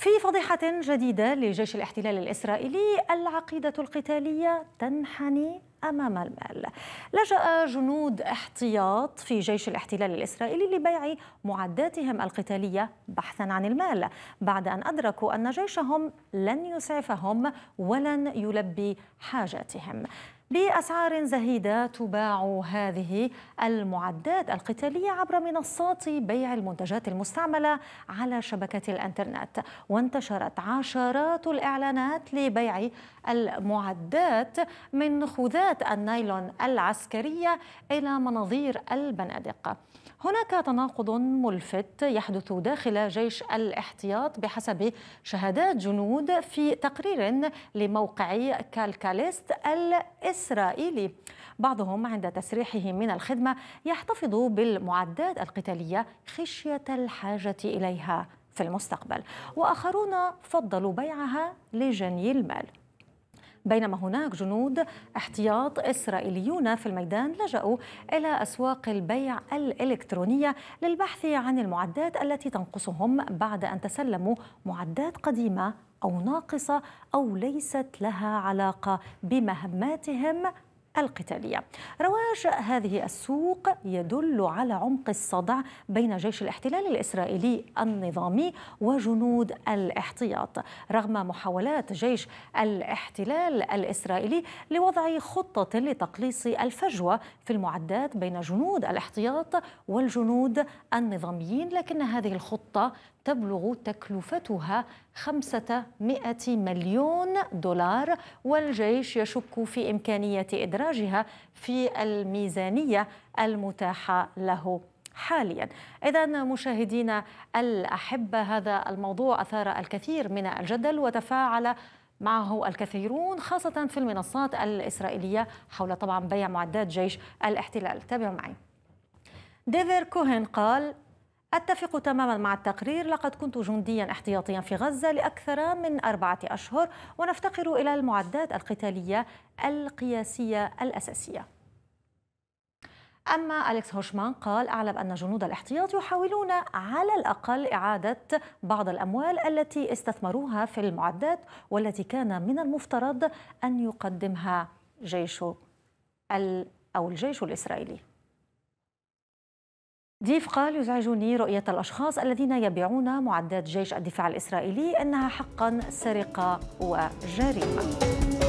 في فضيحة جديدة لجيش الاحتلال الإسرائيلي العقيدة القتالية تنحني أمام المال لجأ جنود احتياط في جيش الاحتلال الإسرائيلي لبيع معداتهم القتالية بحثا عن المال بعد أن أدركوا أن جيشهم لن يسعفهم ولن يلبي حاجاتهم بأسعار زهيدة تباع هذه المعدات القتالية عبر منصات بيع المنتجات المستعملة على شبكة الانترنت وانتشرت عشرات الإعلانات لبيع المعدات من خذات النايلون العسكرية إلى مناظير البنادق هناك تناقض ملفت يحدث داخل جيش الاحتياط بحسب شهادات جنود في تقرير لموقع كالكاليست الإسرائيلي بعضهم عند تسريحه من الخدمة يحتفظ بالمعدات القتالية خشية الحاجة إليها في المستقبل وآخرون فضلوا بيعها لجني المال بينما هناك جنود احتياط إسرائيليون في الميدان لجأوا إلى أسواق البيع الإلكترونية للبحث عن المعدات التي تنقصهم بعد أن تسلموا معدات قديمة أو ناقصة أو ليست لها علاقة بمهماتهم القتالية رواج هذه السوق يدل على عمق الصدع بين جيش الاحتلال الإسرائيلي النظامي وجنود الاحتياط رغم محاولات جيش الاحتلال الإسرائيلي لوضع خطة لتقليص الفجوة في المعدات بين جنود الاحتياط والجنود النظاميين لكن هذه الخطة تبلغ تكلفتها 500 مليون دولار والجيش يشك في إمكانية إدراك ادراجها في الميزانية المتاحة له حاليا إذا مشاهدينا الأحبة هذا الموضوع أثار الكثير من الجدل وتفاعل معه الكثيرون خاصة في المنصات الإسرائيلية حول طبعا بيع معدات جيش الاحتلال تابعوا معي ديفير كوهن قال أتفق تماما مع التقرير لقد كنت جنديا احتياطيا في غزة لأكثر من أربعة أشهر ونفتقر إلى المعدات القتالية القياسية الأساسية أما أليكس هوشمان قال أعلم أن جنود الاحتياط يحاولون على الأقل إعادة بعض الأموال التي استثمروها في المعدات والتي كان من المفترض أن يقدمها جيش أو الجيش الإسرائيلي ديف قال يزعجني رؤية الأشخاص الذين يبيعون معدات جيش الدفاع الإسرائيلي أنها حقا سرقة وجريمة